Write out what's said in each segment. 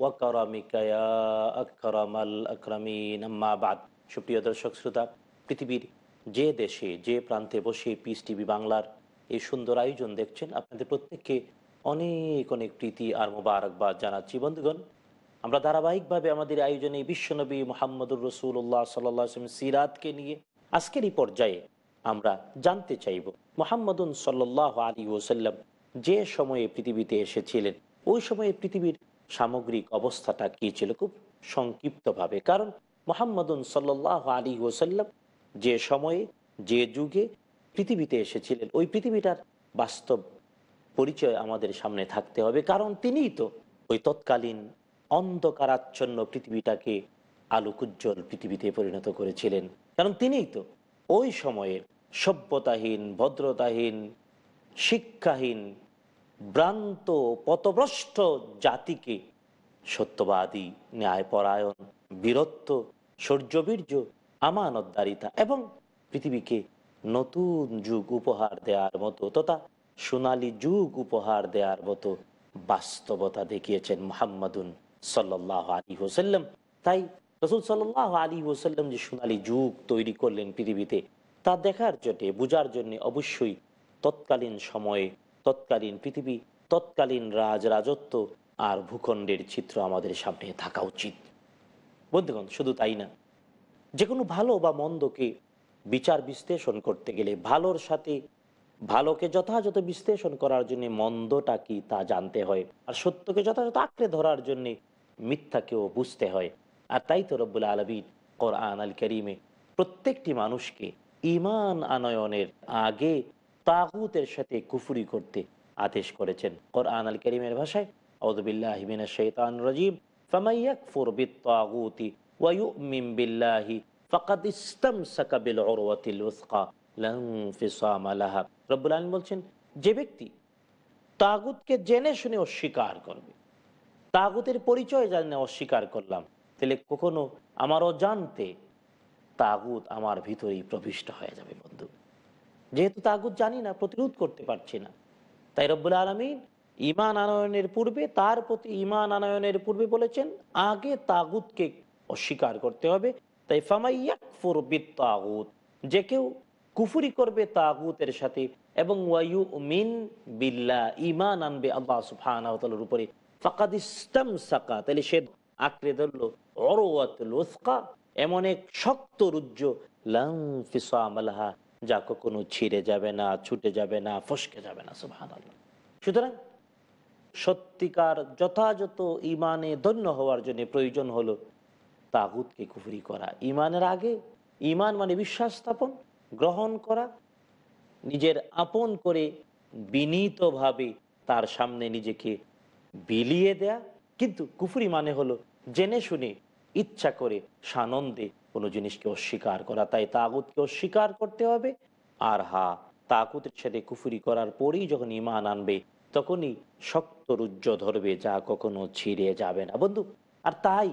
সুপ্রিয় দর্শক শ্রোতা পৃথিবীর যে দেশে যে প্রান্তে বসে পিস টিভি বাংলার এই সুন্দর আয়োজন দেখছেন আপনাদের প্রত্যেককে অনেক অনেক প্রীতি আর মোবারকবাদ জানাচ্ছি বন্ধুগণ আমরা ধারাবাহিকভাবে আমাদের আয়োজনে বিশ্বনবী মোহাম্মদুর রসুল্লাহ সাল্লাম সিরাতকে নিয়ে আজকের এই পর্যায়ে আমরা জানতে চাইব মোহাম্মদুন সাল্লাহ আলী ওসাল্লাম যে সময়ে পৃথিবীতে এসেছিলেন ওই সময়ে পৃথিবীর সামগ্রিক অবস্থাটা কী ছিল খুব সংক্ষিপ্তভাবে কারণ মোহাম্মদুন সাল্লাহ আলী ওসাল্লাম যে সময়ে যে যুগে পৃথিবীতে এসেছিলেন ওই পৃথিবীটার বাস্তব পরিচয় আমাদের সামনে থাকতে হবে কারণ তিনিই তো ওই তৎকালীন অন্ধকারাচ্ছন্ন পৃথিবীটাকে আলোকুজ্জ্বল পৃথিবীতে পরিণত করেছিলেন কারণ তিনিই তো ওই সময়ের সভ্যতাহীন ভদ্রতাহীন শিক্ষাহীন ভ্রান্ত পথভ্রষ্ট জাতিকে সত্যবাদী ন্যায়পরায়ণ বীরত্ব শৌর্যবীর্য আমানতদারিতা এবং পৃথিবীকে নতুন যুগ উপহার দেওয়ার মতো তথা সোনালী যুগ উপহার দেওয়ার মতো বাস্তবতা দেখিয়েছেন মোহাম্মদুন সাল্ল আলী হোসাল্লাম তাই রসুল সাল আলী হোসাল্লাম যে সোনালী যুগ তৈরি করলেন পৃথিবীতে তা দেখার জন্যে বোঝার জন্যে অবশ্যই তৎকালীন সময়ে তৎকালীন পৃথিবী তৎকালীন রাজ রাজত্ব আর ভূখণ্ডের চিত্র আমাদের সামনে থাকা উচিত বন্ধুগণ শুধু তাই না যে কোনো ভালো বা মন্দকে বিচার বিশ্লেষণ করতে গেলে ভালোর সাথে ভালোকে যথাযথ বিশ্লেষণ করার জন্য মন্দটা কি তা জানতে হয় আর সত্যকে যথাযথ আঁকড়ে ধরার জন্যে মিথ্যাকেও বুঝতে হয় আর তাই তো রব্বুল আলবীর আন আল করিমে প্রত্যেকটি মানুষকে ইমান আনয়নের আগে তাগুতের সাথে কুফুরি করতে আদেশ করেছেন কোরআন আল করিমের ভাষায় বলছেন যে ব্যক্তি তাগুতকে জেনে শুনে অস্বীকার করবে তাগুতের পরিচয় জানে অস্বীকার করলাম তাহলে কখনো আমারও জানতে তাগুত আমার ভিতরেই প্রবিষ্ট হয়ে যাবে বন্ধু যেহেতু তাগুত জানি না প্রতিরোধ করতে পারছি না তাই রব্বুল আলমিন ইমান আনয়নের পূর্বে তার প্রতি ইমান আনয়নের পূর্বে বলেছেন আগে তাগুতকে অস্বীকার করতে হবে তাই ফামাইয়াকুরবিদ তাগুত যে কেউ কুফুরি করবে তাগুতের সাথে এবং ওয়াইউ মিন বিল্লা ইমান আনবে আল্লাহ সুফানের উপরে ফাকাদ ইসলাম সাকা তাহলে সে আঁকড়ে ধরল অরওয়াত এমন এক শক্ত রুজ্জ লাম ফিসামালহা যা কখনো ছিঁড়ে যাবে না ছুটে যাবে না ফসকে যাবে না সুবাহান সুতরাং সত্যিকার যথাযথ ইমানে ধন্য হওয়ার জন্য প্রয়োজন হলো তাগুতকে কুফরি করা ইমানের আগে ইমান মানে বিশ্বাস স্থাপন গ্রহণ করা নিজের আপন করে বিনীতভাবে তার সামনে নিজেকে বিলিয়ে দেয়া কিন্তু কুফরি মানে হলো জেনে শুনে ইচ্ছা করে সানন্দে কোনো জিনিসকে অস্বীকার করা তাই তাগুতকে অস্বীকার করতে হবে আর হা তাগুতের সাথে কুফুরি করার পরেই যখন ইমান আনবে তখনই শক্ত রুজ্জ ধরবে যা কখনো ছিঁড়ে যাবে না বন্ধু আর তাই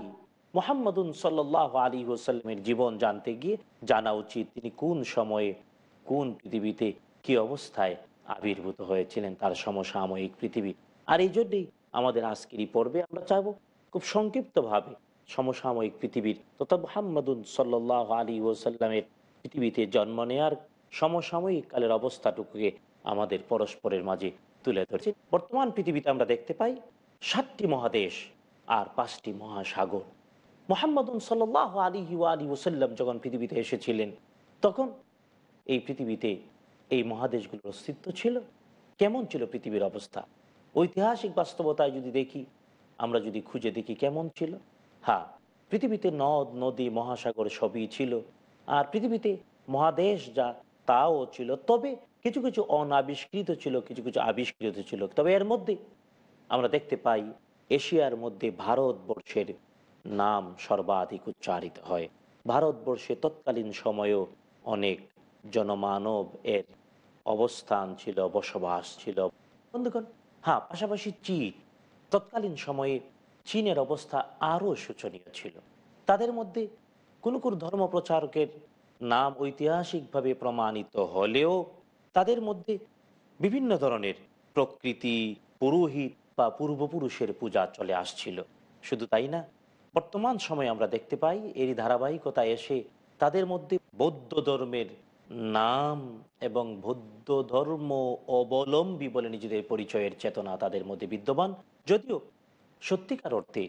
মোহাম্মদ সাল্ল আলী ওসাল্লামের জীবন জানতে গিয়ে জানা উচিত তিনি কোন সময়ে কোন পৃথিবীতে কি অবস্থায় আবির্ভূত হয়েছিলেন তার সমসাময়িক পৃথিবী আর এই জন্যেই আমাদের আজকেরই পর্বে আমরা চাইব খুব সংক্ষিপ্তভাবে সমসাময়িক পৃথিবীর তথা মোহাম্মদুন সাল্লাহ আলী ওসাল্লামের পৃথিবীতে জন্ম নেয়ার সমসাময়িক কালের অবস্থাটুকুকে আমাদের পরস্পরের মাঝে তুলে ধরছে বর্তমান পৃথিবীতে আমরা দেখতে পাই সাতটি মহাদেশ আর পাঁচটি মহাসাগর মোহাম্মদুন সাল্লাহ আলী আলী ওসাল্লাম যখন পৃথিবীতে এসেছিলেন তখন এই পৃথিবীতে এই মহাদেশগুলোর অস্তিত্ব ছিল কেমন ছিল পৃথিবীর অবস্থা ঐতিহাসিক বাস্তবতায় যদি দেখি আমরা যদি খুঁজে দেখি কেমন ছিল হ্যাঁ পৃথিবীতে নদ নদী মহাসাগর সবই ছিল আর পৃথিবীতে মহাদেশ যা তাও ছিল তবে কিছু কিছু অনাবিষ্কৃত ছিল কিছু কিছু আবিষ্কৃত ছিল তবে এর মধ্যে আমরা দেখতে পাই এশিয়ার মধ্যে ভারতবর্ষের নাম সর্বাধিক উচ্চারিত হয় ভারতবর্ষে তৎকালীন সময়েও অনেক জনমানব এর অবস্থান ছিল বসবাস ছিল বন্ধুগণ হ্যাঁ পাশাপাশি চীন তৎকালীন সময়ে চীনের অবস্থা আরও শোচনীয় ছিল তাদের মধ্যে কোনো কোনো ধর্মপ্রচারকের নাম ঐতিহাসিকভাবে প্রমাণিত হলেও তাদের মধ্যে বিভিন্ন ধরনের প্রকৃতি পুরোহিত বা পূর্বপুরুষের পূজা চলে আসছিল শুধু তাই না বর্তমান সময়ে আমরা দেখতে পাই এরই ধারাবাহিকতা এসে তাদের মধ্যে বৌদ্ধ ধর্মের নাম এবং বৌদ্ধ ধর্ম অবলম্বী বলে নিজেদের পরিচয়ের চেতনা তাদের মধ্যে বিদ্যমান যদিও সত্যিকার অর্থে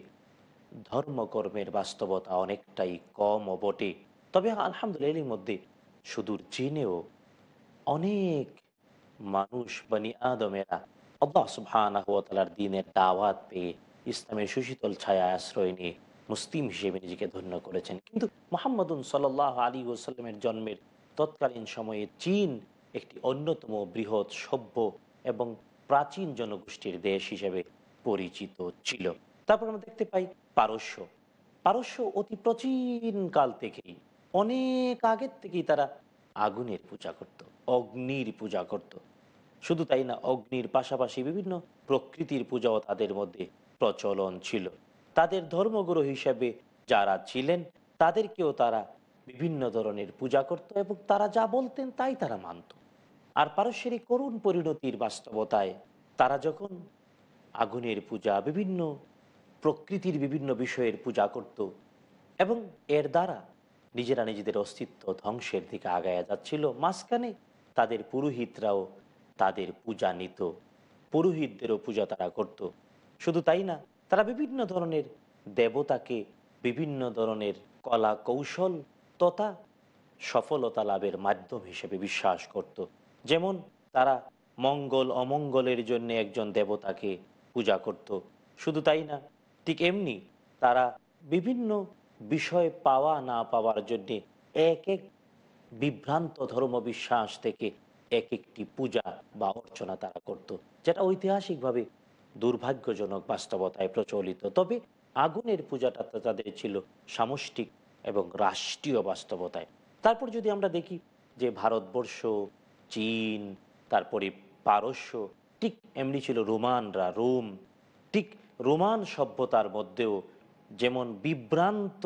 ধর্মকর্মের বাস্তবতা অনেকটাই কম বটে তবে আলহামদুলিল্লাহ মধ্যে সুদূর চীনেও অনেক মানুষ বানি আদমেরা আল্লাহ সুবাহর দিনের দাওয়াত পেয়ে ইসলামের সুশীতল ছায়া আশ্রয় নিয়ে মুসলিম হিসেবে নিজেকে ধন্য করেছেন কিন্তু মোহাম্মদুন সাল আলী ওসাল্লামের জন্মের তৎকালীন সময়ে চীন একটি অন্যতম বৃহৎ সভ্য এবং প্রাচীন জনগোষ্ঠীর দেশ হিসেবে পরিচিত ছিল তারপর আমরা দেখতে পাই পারস্য পারস্য অতি প্রাচীন কাল থেকেই অনেক আগের থেকেই তারা আগুনের পূজা করত অগ্নির পূজা করত শুধু তাই না অগ্নির পাশাপাশি বিভিন্ন প্রকৃতির পূজাও তাদের মধ্যে প্রচলন ছিল তাদের ধর্মগুরু হিসেবে যারা ছিলেন তাদেরকেও তারা বিভিন্ন ধরনের পূজা করত এবং তারা যা বলতেন তাই তারা মানত আর পারস্যের করুণ পরিণতির বাস্তবতায় তারা যখন আগুনের পূজা বিভিন্ন প্রকৃতির বিভিন্ন বিষয়ের পূজা করত এবং এর দ্বারা নিজেরা নিজেদের অস্তিত্ব ধ্বংসের দিকে আগায়া যাচ্ছিল মাঝখানে তাদের পুরোহিতরাও তাদের পূজা নিত পুরোহিতদেরও পূজা তারা করত শুধু তাই না তারা বিভিন্ন ধরনের দেবতাকে বিভিন্ন ধরনের কলা কৌশল তথা সফলতা লাভের মাধ্যম হিসেবে বিশ্বাস করত যেমন তারা মঙ্গল অমঙ্গলের জন্য একজন দেবতাকে পূজা করত। শুধু তাই না ঠিক এমনি তারা বিভিন্ন বিষয় পাওয়া না পাওয়ার জন্যে এক এক বিভ্রান্ত ধর্ম বিশ্বাস থেকে এক একটি পূজা বা অর্চনা তারা করত। যেটা ঐতিহাসিকভাবে দুর্ভাগ্যজনক বাস্তবতায় প্রচলিত তবে আগুনের পূজাটা তাদের ছিল সামষ্টিক এবং রাষ্ট্রীয় বাস্তবতায় তারপর যদি আমরা দেখি যে ভারতবর্ষ চীন তারপরে পারস্য ঠিক এমনি ছিল রোমানরা রোম ঠিক রোমান সভ্যতার মধ্যেও যেমন বিভ্রান্ত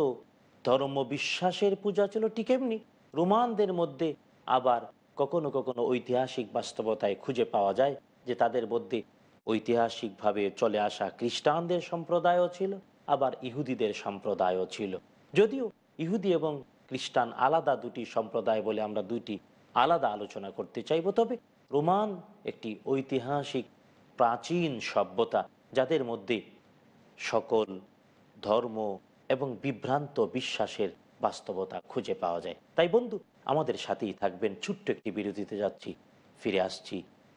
ধর্ম বিশ্বাসের পূজা ছিল ঠিক এমনি রোমানদের মধ্যে আবার কখনো কখনো ঐতিহাসিক বাস্তবতায় খুঁজে পাওয়া যায় যে তাদের মধ্যে ঐতিহাসিকভাবে চলে আসা খ্রিস্টানদের সম্প্রদায়ও ছিল আবার ইহুদিদের সম্প্রদায়ও ছিল যদিও ইহুদি এবং খ্রিস্টান আলাদা দুটি সম্প্রদায় বলে আমরা দুটি আলাদা আলোচনা করতে চাইব তবে রোমান একটি ঐতিহাসিক প্রাচীন সভ্যতা যাদের মধ্যে সকল ধর্ম এবং বিভ্রান্ত বিশ্বাসের বাস্তবতা খুঁজে পাওয়া যায় তাই বন্ধু আমাদের সাথেই থাকবেন ছোট্ট একটি বিরতিতে যাচ্ছি ফিরে আসছি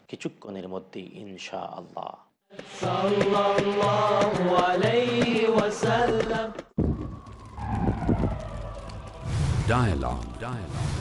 কিছুক্ষণের মধ্যে ইনশা আল্লাহ Dialogue. Dialogue.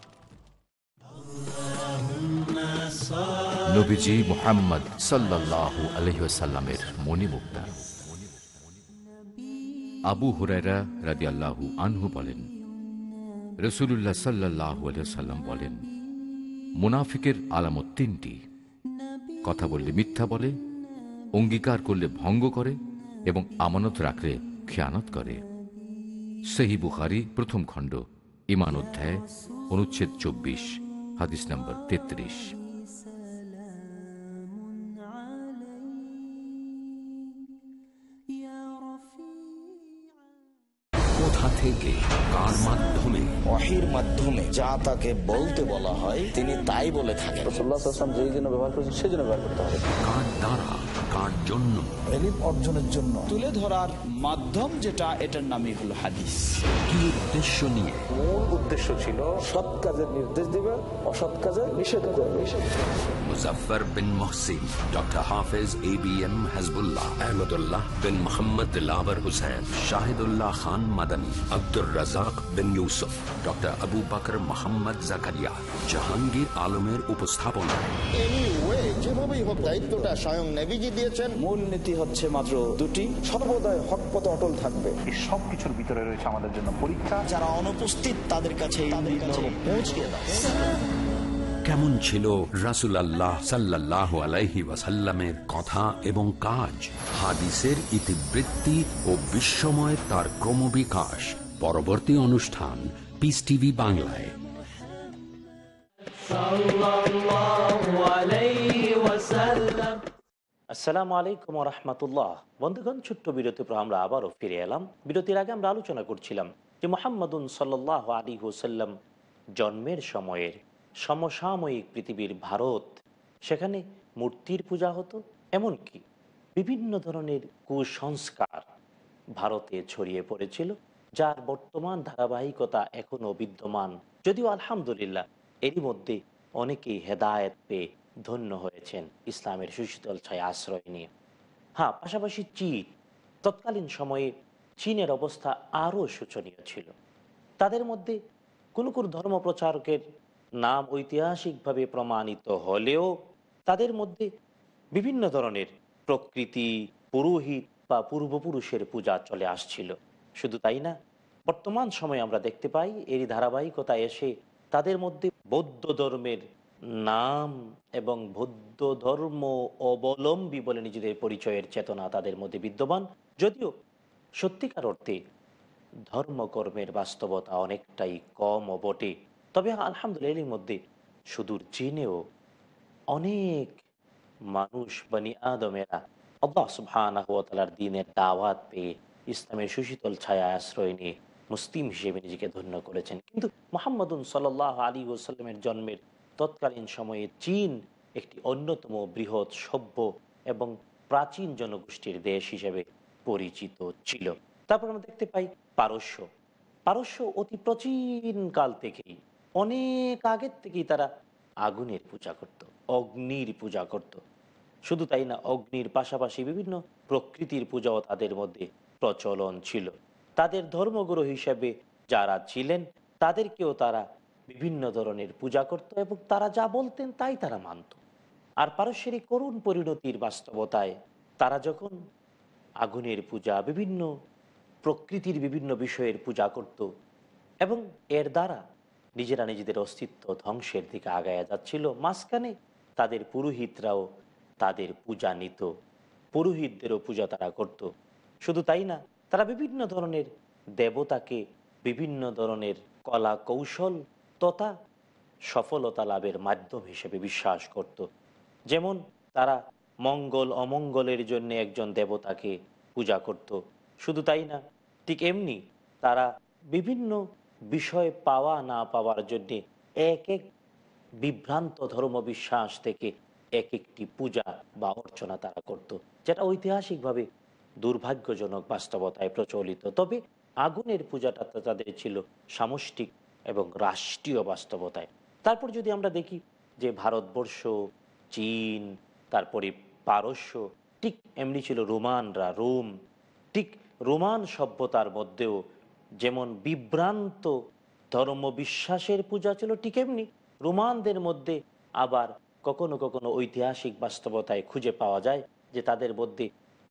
নবীজি মোহাম্মদ সাল্লাল্লাহু সাল্লাহ আলহিসাল্লামের মণিমুক্তা আবু হুরায়রা রাদিয়াল্লাহু আনহু বলেন রসুল্লাহ সাল্লাহু আলিয়াল্লাম বলেন মুনাফিকের আলামত তিনটি কথা বললে মিথ্যা বলে অঙ্গীকার করলে ভঙ্গ করে এবং আমানত রাখলে খেয়ানত করে সেহি বুখারি প্রথম খণ্ড ইমান অধ্যায় অনুচ্ছেদ চব্বিশ হাদিস নম্বর তেত্রিশ থেকে কার মাধ্যমে অহির মাধ্যমে যা তাকে বলতে বলা হয় তিনি তাই বলে থাকেন রসুল্লাহ যেই জন্য ব্যবহার করেছেন সেই জন্য ব্যবহার করতে হবে কার দ্বারা কার জন্য অর্জনের জন্য তুলে ধরার মাধ্যম যেটা এটার নামই হলো হাদিস কি উদ্দেশ্য নিয়ে মূল উদ্দেশ্য ছিল সৎ কাজের নির্দেশ দিবে অসৎ নিষেধ করবে বিন Mohsin doctor Hafez A B M Mohammad Khan Abdur doctor Abu Mohammad Zakaria Jahangir আলমের উপস্থাপনা যেভাবেই হোক দায়িত্বটা স্বয়ং নেভিজি দিয়েছেন মূল নীতি হচ্ছে মাত্র দুটি হক পথে অটল থাকবে এই ভিতরে রয়েছে আমাদের জন্য পরীক্ষা যারা অনুপস্থিত তাদের কাছে কেমন ছিল রাসুল আল্লাহ সাল্লাহ আলাইহি ওয়াসাল্লামের কথা এবং কাজ হাদিসের ইতিবৃত্তি ও বিশ্বময় তার ক্রমবিকাশ পরবর্তী অনুষ্ঠান পিস টিভি বাংলায় আসসালামু আলাইকুম রহমতুল্লাহ বন্ধুগণ ছোট্ট বিরতির পর আমরা আবারও ফিরে এলাম বিরতির আগে আমরা আলোচনা করছিলাম যে মোহাম্মদুন সাল্লাহ আলী হুসাল্লাম জন্মের সময়ের সমসাময়িক পৃথিবীর ভারত সেখানে মূর্তির পূজা হতো এমনকি বিভিন্ন ধরনের কুসংস্কার ভারতে ছড়িয়ে পড়েছিল যার বর্তমান ধারাবাহিকতা এখনও বিদ্যমান যদিও আলহামদুলিল্লাহ এরই মধ্যে অনেকেই হেদায়ত পেয়ে ধন্য হয়েছেন ইসলামের সুশীতল ছায় আশ্রয় নিয়ে হ্যাঁ পাশাপাশি চীন তৎকালীন সময়ে চীনের অবস্থা আরও শোচনীয় ছিল তাদের মধ্যে কোন কোন ধর্ম প্রচারকের নাম ঐতিহাসিকভাবে প্রমাণিত হলেও তাদের মধ্যে বিভিন্ন ধরনের প্রকৃতি পুরোহিত বা পূর্বপুরুষের পূজা চলে আসছিল শুধু তাই না বর্তমান সময়ে আমরা দেখতে পাই এরই ধারাবাহিকতা এসে তাদের মধ্যে বৌদ্ধ ধর্মের নাম এবং বৌদ্ধ ধর্ম অবলম্বী বলে নিজেদের পরিচয়ের চেতনা তাদের মধ্যে বিদ্যমান যদিও সত্যিকার অর্থে ধর্মকর্মের বাস্তবতা অনেকটাই কম বটে তবে আলহামদুলিল্লাহ মধ্যে সুদূর চীনেও অনেক মানুষ বানি আদমেরা আল্লাহ সুবাহর দিনের দাওয়াত পেয়ে ইসলামের সুশীতল ছায়া আশ্রয় নিয়ে মুসলিম হিসেবে নিজেকে ধন্য করেছেন কিন্তু মোহাম্মদ সাল্লাহ আলী ওসাল্লামের জন্মের তৎকালীন সময়ে চীন একটি অন্যতম বৃহৎ সভ্য এবং প্রাচীন জনগোষ্ঠীর দেশ হিসেবে পরিচিত ছিল তারপর আমরা দেখতে পাই পারস্য পারস্য অতি প্রাচীন কাল থেকেই অনেক আগের থেকেই তারা আগুনের পূজা করত অগ্নির পূজা করত শুধু তাই না অগ্নির পাশাপাশি বিভিন্ন প্রকৃতির পূজাও তাদের মধ্যে প্রচলন ছিল তাদের ধর্মগুরু হিসেবে যারা ছিলেন তাদেরকেও তারা বিভিন্ন ধরনের পূজা করত এবং তারা যা বলতেন তাই তারা মানত আর পারস্যের করুণ পরিণতির বাস্তবতায় তারা যখন আগুনের পূজা বিভিন্ন প্রকৃতির বিভিন্ন বিষয়ের পূজা করত এবং এর দ্বারা নিজেরা নিজেদের অস্তিত্ব ধ্বংসের দিকে আগায়া যাচ্ছিল মাঝখানে তাদের পুরোহিতরাও তাদের পূজা নিত পুরোহিতদেরও পূজা তারা করত শুধু তাই না তারা বিভিন্ন ধরনের দেবতাকে বিভিন্ন ধরনের কলা কৌশল সত্যতা সফলতা লাভের মাধ্যম হিসেবে বিশ্বাস করত যেমন তারা মঙ্গল অমঙ্গলের জন্য একজন দেবতাকে পূজা করত শুধু তাই না ঠিক এমনি তারা বিভিন্ন বিষয় পাওয়া না পাওয়ার জন্যে এক এক বিভ্রান্ত ধর্মবিশ্বাস থেকে এক একটি পূজা বা অর্চনা তারা করত। যেটা ঐতিহাসিকভাবে দুর্ভাগ্যজনক বাস্তবতায় প্রচলিত তবে আগুনের পূজাটা তাদের ছিল সামষ্টিক এবং রাষ্ট্রীয় বাস্তবতায় তারপর যদি আমরা দেখি যে ভারতবর্ষ চীন তারপরে পারস্য ঠিক এমনি ছিল রোমানরা রোম ঠিক রোমান সভ্যতার মধ্যেও যেমন বিভ্রান্ত ধর্ম বিশ্বাসের পূজা ছিল ঠিক এমনি রোমানদের মধ্যে আবার কখনো কখনো ঐতিহাসিক বাস্তবতায় খুঁজে পাওয়া যায় যে তাদের মধ্যে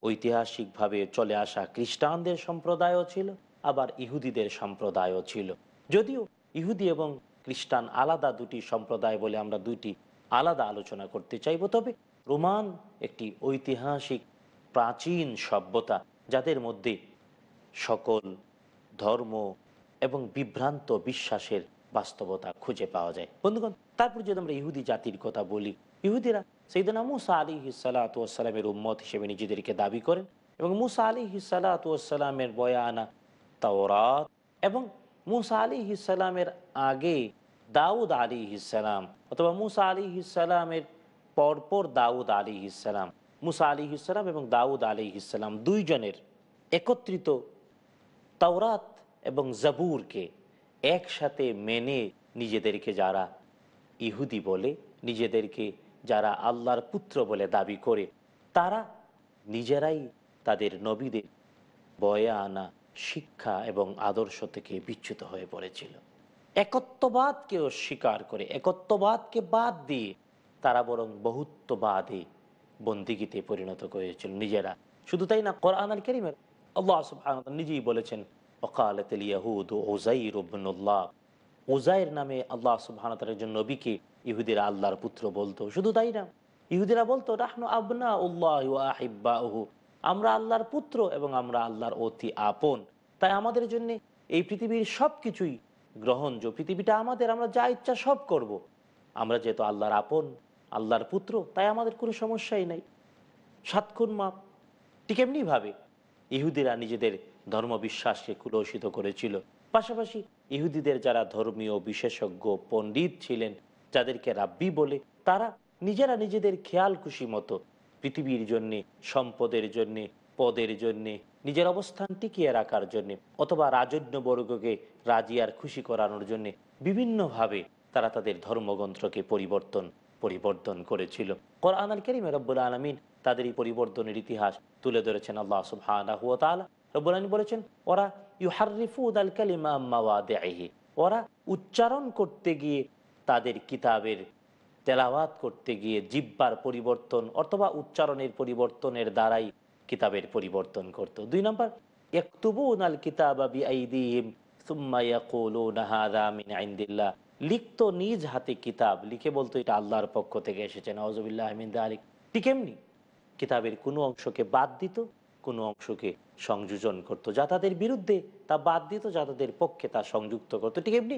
ঐতিহাসিকভাবে চলে আসা খ্রিস্টানদের সম্প্রদায়ও ছিল আবার ইহুদিদের সম্প্রদায়ও ছিল যদিও ইহুদি এবং খ্রিস্টান আলাদা দুটি সম্প্রদায় বলে আমরা দুইটি আলাদা আলোচনা করতে চাইব তবে রোমান একটি ঐতিহাসিক প্রাচীন সভ্যতা যাদের মধ্যে সকল ধর্ম এবং বিভ্রান্ত বিশ্বাসের বাস্তবতা খুঁজে পাওয়া যায় বন্ধুগণ তারপর যদি আমরা ইহুদি জাতির কথা বলি ইহুদিরা সেইদিনা মুসা আলী হিসালাতামের উম্মত হিসেবে নিজেদেরকে দাবি করেন এবং মুসা আলী হিসালাতামের বয়ানা তাওরাত এবং মুসা আলী ইসালামের আগে দাউদ আলী ইসালাম অথবা মুসা আলী ইসালামের পরপর দাউদ আলী ইসালাম মুসা আলী ইসালাম এবং দাউদ আলী ইসালাম দুইজনের একত্রিত তাওরাত এবং জাবুরকে একসাথে মেনে নিজেদেরকে যারা ইহুদি বলে নিজেদেরকে যারা আল্লাহর পুত্র বলে দাবি করে তারা নিজেরাই তাদের নবীদের বয়ে আনা শিক্ষা এবং আদর্শ থেকে বিচ্যুত হয়ে পড়েছিল একত্ববাদকেও স্বীকার করে একত্ববাদকে বাদ দিয়ে তারা বরং বহুত্ববাদে বন্দিগিতে পরিণত করেছিল নিজেরা শুধু তাই না কোরআন আল করিমের আল্লাহ নিজেই বলেছেন ওজাই নামে আল্লাহ সুবাহতার একজন নবীকে ইহুদিরা আল্লাহর পুত্র বলতো শুধু তাই না ইহুদিরা বলতো রাহনু আবনা উল্লাহ আমরা আল্লাহর পুত্র এবং আমরা আল্লাহর অতি আপন তাই আমাদের জন্য এই পৃথিবীর সব কিছুই গ্রহণজ পৃথিবীটা আমাদের আমরা যা ইচ্ছা সব করব। আমরা যেহেতু আল্লাহর আপন আল্লাহর পুত্র তাই আমাদের কোনো সমস্যাই নাই সাতক্ষণ মাপ ঠিক এমনিভাবে ইহুদিরা নিজেদের ধর্মবিশ্বাসকে কুলসিত করেছিল পাশাপাশি ইহুদিদের যারা ধর্মীয় বিশেষজ্ঞ পণ্ডিত ছিলেন যাদেরকে রাব্বি বলে তারা নিজেরা নিজেদের খেয়াল খুশি মতো পৃথিবীর জন্যে সম্পদের জন্যে পদের জন্যে নিজের অবস্থান টিকিয়ে রাখার জন্যে অথবা রাজন্যবর্গকে রাজি আর খুশি করানোর জন্যে বিভিন্নভাবে তারা তাদের ধর্মগ্রন্থকে পরিবর্তন পরিবর্তন করেছিল কোরআন আল করিম রব্বুল আলমিন তাদের এই পরিবর্তনের ইতিহাস তুলে ধরেছেন আল্লাহ সুবাহ রব্বুল আলমিন বলেছেন ওরা ইউহারিফুদ আল কালিমা ওরা উচ্চারণ করতে গিয়ে তাদের কিতাবের তেলাওয়াত করতে গিয়ে জিব্বার পরিবর্তন অথবা উচ্চারণের পরিবর্তনের দ্বারাই কিতাবের পরিবর্তন করত দুই নম্বর লিখতো নিজ হাতে কিতাব লিখে বলতো এটা আল্লাহর পক্ষ থেকে এসেছে আলিক ঠিক এমনি কিতাবের কোনো অংশকে বাদ দিত কোনো অংশকে সংযোজন করত যা তাদের বিরুদ্ধে তা বাদ দিত যা তাদের পক্ষে তা সংযুক্ত করত ঠিক এমনি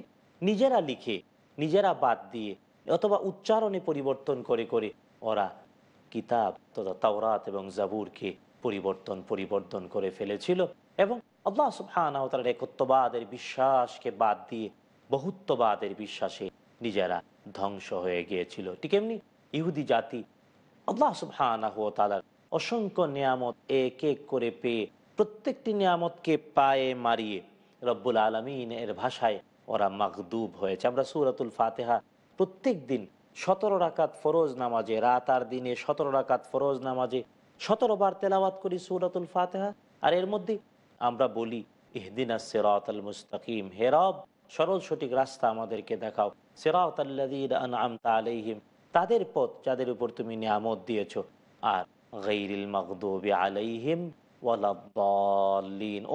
নিজেরা লিখে নিজেরা বাদ দিয়ে অথবা উচ্চারণে পরিবর্তন করে করে ওরা কিতাব তথা তাওরাত এবং জাবুরকে পরিবর্তন পরিবর্তন করে ফেলেছিল এবং আল্লাহ সুফানাওতার একত্ববাদের বিশ্বাসকে বাদ দিয়ে বহুত্ববাদের বিশ্বাসে নিজেরা ধ্বংস হয়ে গিয়েছিল ঠিক এমনি ইহুদি জাতি আল্লাহ সুফানা সুফানাহ তালার অসংখ্য নিয়ামত এক এক করে পেয়ে প্রত্যেকটি নিয়ামতকে পায়ে মারিয়ে রব্বুল আলমিন এর ভাষায় ওরা মাকদুব হয়েছে আমরা সুরাতুল ফাতেহা প্রত্যেক দিন সতেরো রাকাত ফরোজ নামাজে রাত আর দিনে সতেরো রাকাত ফরোজ নামাজে সতেরো বার তেলাওয়াত করি সৌরাতুল ফাতেহা আর এর মধ্যে আমরা বলি ইহদিন মুস্তাকিম হেরব সরল সঠিক রাস্তা আমাদেরকে দেখাও সেরাত আলাইহিম তাদের পথ যাদের উপর তুমি নিয়ামত দিয়েছ আর গৈরিল মকদুব আলাইহিম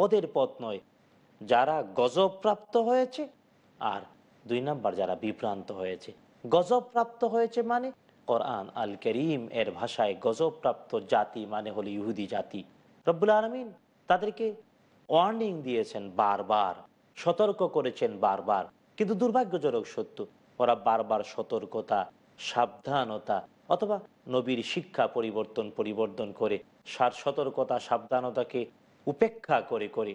ওদের পথ নয় যারা গজব প্রাপ্ত হয়েছে আর দুই নাম্বার যারা বিভ্রান্ত হয়েছে প্রাপ্ত হয়েছে মানে কোরআন আল করিম এর ভাষায় গজবপ্রাপ্ত জাতি মানে হলো ইহুদি জাতি রব্বুল আলমিন তাদেরকে ওয়ার্নিং দিয়েছেন বারবার সতর্ক করেছেন বারবার কিন্তু দুর্ভাগ্যজনক সত্য ওরা বারবার সতর্কতা সাবধানতা অথবা নবীর শিক্ষা পরিবর্তন পরিবর্তন করে সার সতর্কতা সাবধানতাকে উপেক্ষা করে করে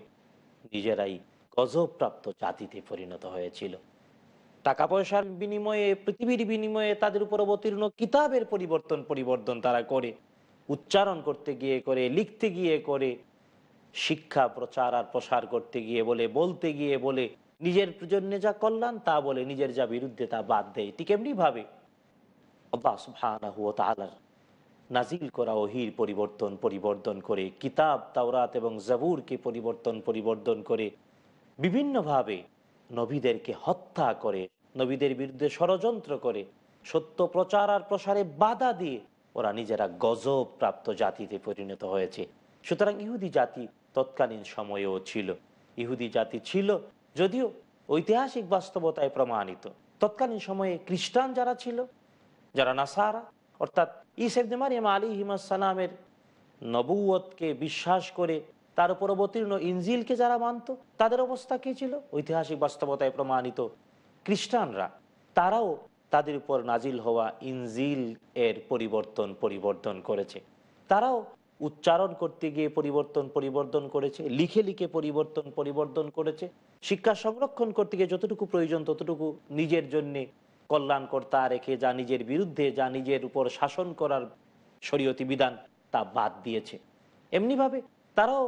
নিজেরাই গজবপ্রাপ্ত জাতিতে পরিণত হয়েছিল টাকা পয়সার বিনিময়ে পৃথিবীর বিনিময়ে তাদের উপর অবতীর্ণ কিতাবের পরিবর্তন পরিবর্তন তারা করে উচ্চারণ করতে গিয়ে করে লিখতে গিয়ে করে শিক্ষা প্রচার আর প্রসার করতে গিয়ে বলে বলতে গিয়ে বলে নিজের জন্যে যা কল্যাণ তা বলে নিজের যা বিরুদ্ধে তা বাদ দেয় ঠিক এমনিভাবে নাজিল করা ওহির পরিবর্তন পরিবর্তন করে কিতাব তাওরাত এবং জাবুরকে পরিবর্তন পরিবর্তন করে বিভিন্নভাবে নবীদেরকে হত্যা করে নবীদের বিরুদ্ধে ষড়যন্ত্র করে সত্য প্রচার আর প্রসারে বাধা দিয়ে ওরা নিজেরা গজব প্রাপ্ত জাতিতে পরিণত হয়েছে সুতরাং ইহুদি জাতি তৎকালীন সময়েও ছিল ইহুদি জাতি ছিল যদিও ঐতিহাসিক বাস্তবতায় প্রমাণিত তৎকালীন সময়ে খ্রিস্টান যারা ছিল যারা নাসারা অর্থাৎ ইসেবদেমারিয়াম আলী হিমাসালামের নবুয়তকে বিশ্বাস করে তার উপর অবতীর্ণ ইঞ্জিলকে যারা মানত তাদের অবস্থা কী ছিল ঐতিহাসিক বাস্তবতায় প্রমাণিত খ্রিস্টানরা তারাও তাদের উপর নাজিল হওয়া ইনজিল এর পরিবর্তন পরিবর্তন করেছে তারাও উচ্চারণ করতে গিয়ে পরিবর্তন পরিবর্তন করেছে লিখে লিখে পরিবর্তন পরিবর্তন করেছে শিক্ষা সংরক্ষণ করতে গিয়ে যতটুকু প্রয়োজন ততটুকু নিজের জন্যে কল্যাণকর্তা রেখে যা নিজের বিরুদ্ধে যা নিজের উপর শাসন করার শরীয়তি বিধান তা বাদ দিয়েছে এমনিভাবে তারাও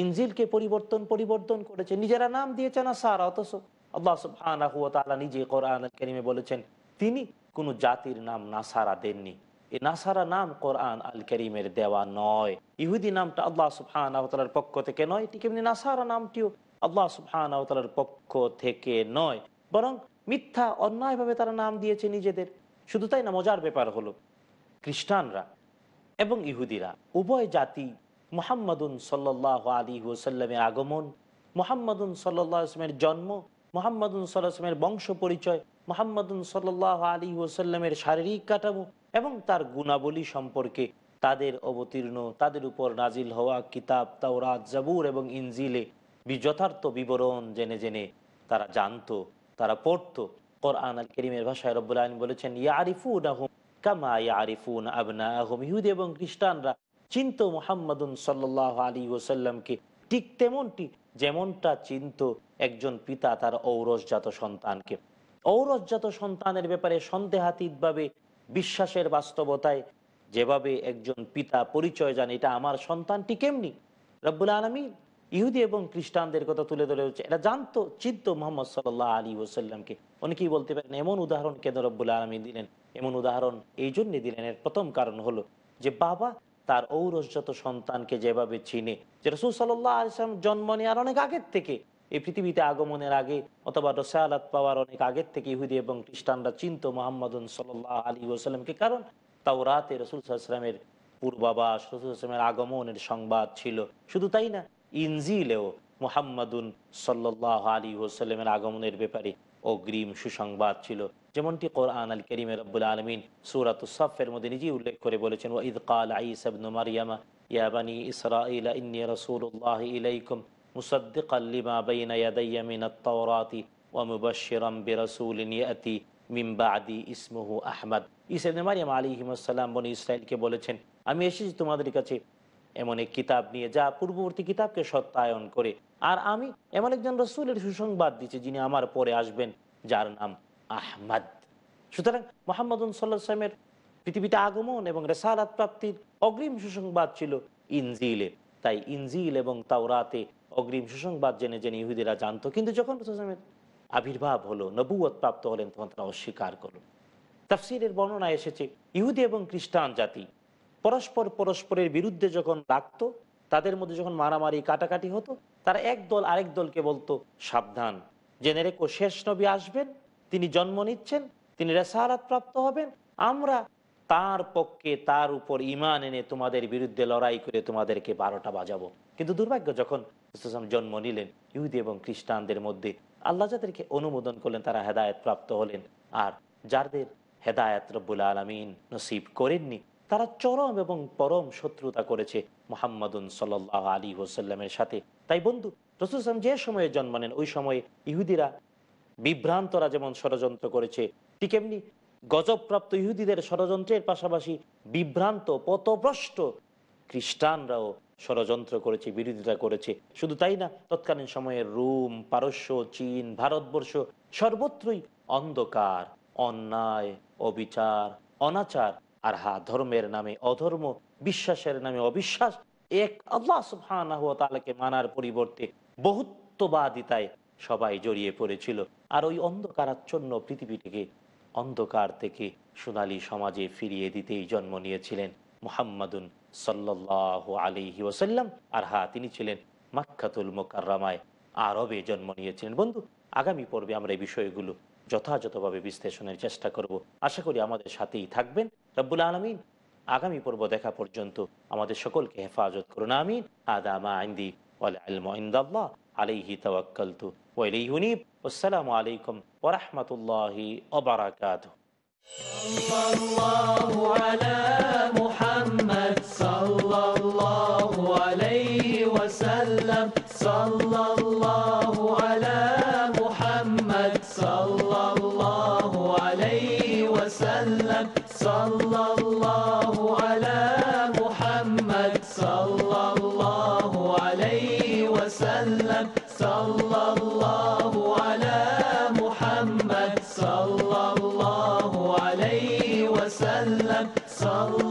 ইঞ্জিলকে পরিবর্তন পরিবর্তন করেছে নিজেরা নাম দিয়েছে না সার অথচ আল্লাহ সুবাহ নিজে কোরআন করিমে বলেছেন তিনি কোনো জাতির নাম নাসারা দেননি এই নাসারা নাম কোরআন আল করিমের দেওয়া নয় ইহুদি নামটা আল্লাহ সুফহানার পক্ষ থেকে নয় ঠিক এমনি নাসারা নামটিও আল্লাহ সুফহানার পক্ষ থেকে নয় বরং মিথ্যা অন্যায়ভাবে তারা নাম দিয়েছে নিজেদের শুধু তাই না মজার ব্যাপার হলো খ্রিস্টানরা এবং ইহুদিরা উভয় জাতি মোহাম্মদুন সাল্লাহ আলী ওসাল্লামের আগমন মোহাম্মদুন সাল্লাহ জন্ম মোহাম্মদুন সাল্লাহামের বংশ পরিচয় মোহাম্মদুন সাল্লাহ আলী ওসাল্লামের শারীরিক কাঠামো এবং তার গুণাবলী সম্পর্কে তাদের অবতীর্ণ তাদের উপর নাজিল হওয়া কিতাব তাওরাত জাবুর এবং ইনজিলে যথার্থ বিবরণ জেনে জেনে তারা জানতো তারা পড়ত কোরআন আল করিমের ভাষায় রব্বুল আলম বলেছেন ইয়ারিফুন আহম কামা ইয়ারিফুন আবনা আহম ইহুদ এবং খ্রিস্টানরা চিন্ত মোহাম্মদ সাল্লাহ আলী ওসাল্লামকে ঠিক তেমনটি যেমনটা চিন্ত একজন পিতা তার ঔরসজাত সন্তানকে ঔরসজাত সন্তানের ব্যাপারে সন্দেহাতীতভাবে বিশ্বাসের বাস্তবতায় যেভাবে একজন পিতা পরিচয় জানে এটা আমার সন্তানটি কেমনি রব্বুল আলমী ইহুদি এবং খ্রিস্টানদের কথা তুলে ধরে হচ্ছে এটা জানতো চিন্ত মোহাম্মদ সাল্লাহ আলী ওসাল্লামকে অনেকেই বলতে পারেন এমন উদাহরণ কেন রব্বুল আলমী দিলেন এমন উদাহরণ এই জন্যে দিলেন এর প্রথম কারণ হলো যে বাবা তার ঔরসজাত সন্তানকে যেভাবে চিনে যে রসুল সাল্লাম জন্ম নেওয়ার অনেক আগের থেকে এই পৃথিবীতে আগমনের আগে অথবা রসায়ালাত পাওয়ার অনেক আগের থেকে ইহুদি এবং খ্রিস্টানরা চিনত মোহাম্মদন সাল্লাহ আলী ওসালামকে কারণ তাও রাতে রসুল সাল্লামের পূর্বাবাস রসুল আসলামের আগমনের সংবাদ ছিল শুধু তাই না ইনজিলেও মোহাম্মদুন সাল্লাহ আলী ওসাল্লামের আগমনের ব্যাপারে অগ্রিম সুসংবাদ ছিল যেমনটি কোরআন আল করিম রব্বুল আলমিন সুরাত সফের মধ্যে নিজেই উল্লেখ করে বলেছেন ও ঈদ কাল আইসাবনু মারিয়ামা ইয়াবানি ইসরা ইলা ইন্নি রসুল্লাহ ইলাইকুম মুসদ্দিক আল্লিমা বাইনা ইয়াদাইয়ামিন আত্তাওরাতি ওয়ামুবাশিরাম বিরাসুল ইয়াতি মিম্বাদি ইসমুহু আহমদ ইসেবনে মারিয়াম আলী হিমসাল্লাম বনি ইসরায়েলকে বলেছেন আমি এসেছি তোমাদের কাছে এমন এক কিতাব নিয়ে যা পূর্ববর্তী কিতাবকে সত্যায়ন করে আর আমি এমন একজন রসুলের সুসংবাদ দিচ্ছি যিনি আমার পরে আসবেন যার নাম আহমদ সুতরাং মোহাম্মদ সাল্লামের পৃথিবীতে আগমন এবং রেসালাত প্রাপ্তির অগ্রিম সুসংবাদ ছিল ইনজিলের তাই ইনজিল এবং তাওরাতে অগ্রিম সুসংবাদ জেনে জেনে ইহুদিরা জানতো কিন্তু যখন রসুলের আবির্ভাব হলো নবুয়ত প্রাপ্ত হলেন তখন তারা অস্বীকার করলো তাফসিরের বর্ণনা এসেছে ইহুদি এবং খ্রিস্টান জাতি পরস্পর পরস্পরের বিরুদ্ধে যখন ডাকত তাদের মধ্যে যখন মারামারি কাটাকাটি হতো তারা এক দল আরেক দলকে বলতো সাবধান জেনে রেখো শেষ নবী আসবেন তিনি জন্ম নিচ্ছেন তিনি রেসারাত প্রাপ্ত হবেন আমরা তার পক্ষে তার উপর ইমান এনে তোমাদের বিরুদ্ধে লড়াই করে তোমাদেরকে বারোটা বাজাবো কিন্তু দুর্ভাগ্য যখন জন্ম নিলেন ইহুদি এবং খ্রিস্টানদের মধ্যে আল্লাহ যাদেরকে অনুমোদন করলেন তারা হেদায়ত প্রাপ্ত হলেন আর যাদের হেদায়ত রব্বুল আলমিন নসিব করেননি তারা চরম এবং পরম শত্রুতা করেছে মোহাম্মদ সাল্লাহ আলী হোসাল্লামের সাথে তাই বন্ধু রসুল ইসলাম যে সময়ে জন্মানেন ওই সময়ে ইহুদিরা বিভ্রান্তরা যেমন ষড়যন্ত্র করেছে ঠিক এমনি গজবপ্রাপ্ত ইহুদিদের ষড়যন্ত্রের পাশাপাশি বিভ্রান্ত পথভ্রষ্ট খ্রিস্টানরাও ষড়যন্ত্র করেছে বিরোধিতা করেছে শুধু তাই না তৎকালীন সময়ে রোম পারস্য চীন ভারতবর্ষ সর্বত্রই অন্ধকার অন্যায় অবিচার অনাচার আর হা ধর্মের নামে অধর্ম বিশ্বাসের নামে অবিশ্বাস এক আল্লাহ সুফানা হুয়া তালাকে মানার পরিবর্তে বহুত্ববাদিতায় সবাই জড়িয়ে পড়েছিল আর ওই অন্ধকারাচ্ছন্ন পৃথিবীটিকে অন্ধকার থেকে সোনালী সমাজে ফিরিয়ে দিতেই জন্ম নিয়েছিলেন মুহাম্মাদুন সাল্লাহ আলী ওসাল্লাম আর হা হ্যাঁ, তিনি ছিলেন মাক্ষাতুল মোকাররামায় আরবে জন্ম নিয়েছিলেন বন্ধু আগামী পর্বে আমরা এই বিষয়গুলো যথাযথভাবে বিশ্লেষণের চেষ্টা করব আশা করি আমাদের সাথেই থাকবেন রব্বুল আলমিন আগামী পর্ব দেখা পর্যন্ত আমাদের সকলকে হেফাজত করুন আমিন আদামা আইন্দি আলমদাল্লাহ আলাইহি তওয়াক্কালতু ওয়াইলাইহি উনিব আসসালামু আলাইকুম ওয়া রাহমাতুল্লাহি ওয়া বারাকাতুহু সাল্লাল্লাহু আলা মুহাম্মদ সাল্লাল্লাহু আলাইহি ওয়া সাল্লাম সাল্লাল্লাহু আলা মুহাম্মদ সাল্লাল্লাহু আলাইহি ওয়া সাল্লাম সাল্লাল্লাহু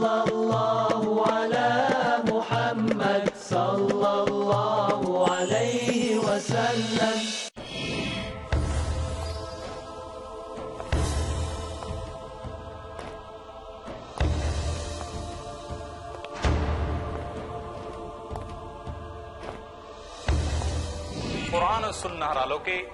صلى الله على محمد صلى الله عليه وسلم কোরআন ও সুন্নাহর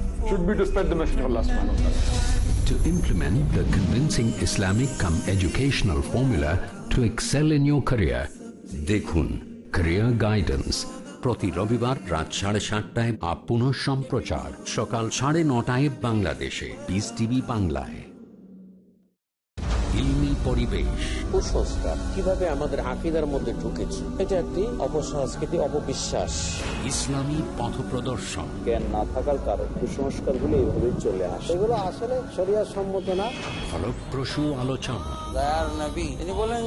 should be to spread the message of Allah subhanahu wa ta'ala. To implement the convincing Islamic come educational formula to excel in your career, dekhun Career Guidance প্রতি রবিবার রাত সাড়ে সাতটায় আপ সম্প্রচার সকাল সাড়ে নটায় বাংলাদেশে বিস টিভি বাংলায় পরিবেশ কুসংস্কার কিভাবে আমাদের মধ্যে ঢুকেছে অপসংস্কৃতি অপবিশ্বাস ইসলামী না থাকার চলে আসে এগুলো আসলে শরিয়া না ফলপ্রসূ আলোচনা বলেন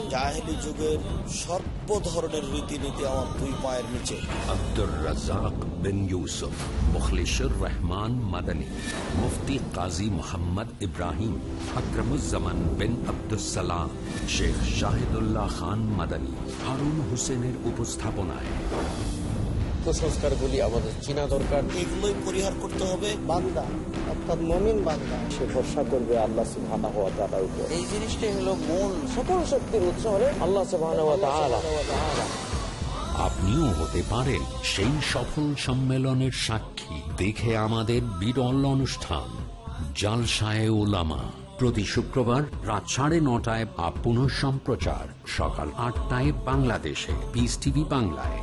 যুগের সর্ব ধরনের রীতিনীতি আমার দুই পায়ের নিচে আব্দুর রাজাক বিন ইউসুফ মুখলিশুর রহমান মাদানী মুফতি কাজী মোহাম্মদ ইব্রাহিম আকরামুজ্জামান বিন আব্দুল কালাম শেখ শাহিদুল্লাহ খান মাদানী হারুন হোসেনের উপস্থাপনায় দরকার পরিহার করতে হবে বান্দা বান্দা সে ভরসা করবে এই মূল আল্লাহ আপনিও হতে পারেন সেই সফল সম্মেলনের সাক্ষী দেখে আমাদের বিরল অনুষ্ঠান জালসায় ওলামা প্রতি শুক্রবার রাত সাড়ে নটায় আপ পুনঃ সম্প্রচার সকাল আটটায় বাংলাদেশে বিস টিভি বাংলায়